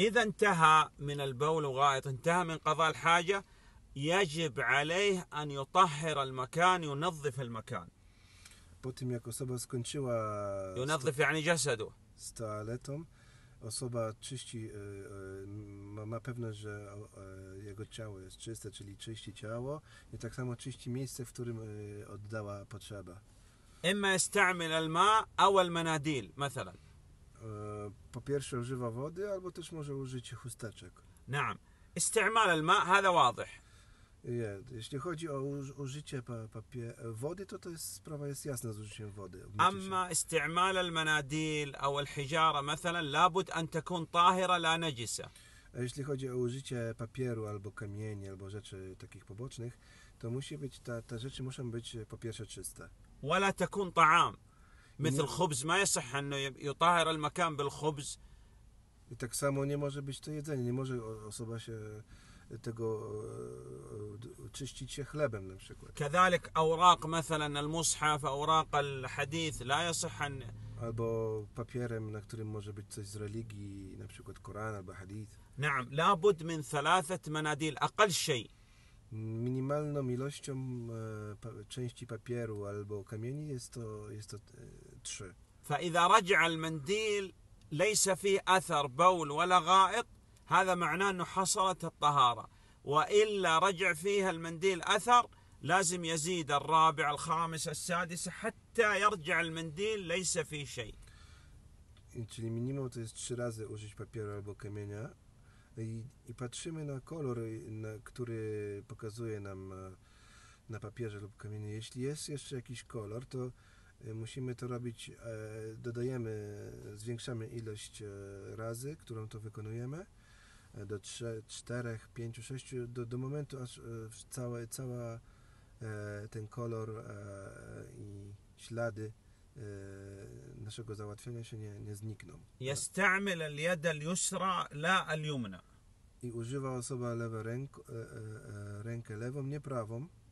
إذا انتهى من البول وغائط انتهى من قضاء الحاجة يجب عليه أن يطهر المكان ينظف المكان po jak osoba skończyła ينظف يعني جسده z toaletą osoba czyści ma, ma pewność, że jego ciało jest czyste, czyli czyści ciało i tak samo czyści miejsce, w którym oddała potrzeba. إما يستعمل الماء أو المناديل مثلا E, po pierwsze używa wody, albo też może użyć chusteczek. نعم استعمال الماء هذا واضح Nie, jeśli chodzi o użycie pa- papie- wody, to, to jest, sprawa jest jasna z użyciem wody. obmycie się. أما استعمال المناديل أو الحجارة مثلا لابد أن تكون طاهرة لا نجسة jeśli chodzi o użycie papieru albo kamieni, albo rzeczy takich pobocznych, to musi być, ta, te rzeczy muszą być e, po pierwsze czyste. ولا تكون طعام مثل خبز ما يصح انه يطهر المكان بالخبز I tak samo nie może być to jedzenie, nie może osoba się tego czyścić się chlebem na przykład. كذلك اوراق مثلا المصحف اوراق الحديث لا يصح ان albo papierem, na którym może być coś z religii, na przykład Koran albo hadith. نعم لابد من ثلاثة مناديل أقل شيء Minimalną ilością e, części papieru albo kamieni jest to, jest to e, trzy. فإذا رجع المنديل ليس فيه أثر بول ولا غائط هذا معناه أنه حصلت الطهارة وإلا رجع فيها المنديل أثر لازم يزيد الرابع الخامس السادس حتى يرجع المنديل ليس فيه شيء. Czyli minimum to jest trzy razy użyć papieru albo kamienia, i, i patrzymy na kolor, y, na, który pokazuje nam e, na papierze lub kamieniu. Jeśli jest jeszcze jakiś kolor, to y, musimy to robić, e, dodajemy, zwiększamy ilość e, razy, którą to wykonujemy do 3, 4, 5, 6, do, do momentu aż cały cała ten kolor i ślady naszego załatwienia się nie, nie znikną. يستعمل اليد اليسرى لا اليمنى. I używa osoba ręk, e, e, e, rękę lewą, nie prawą.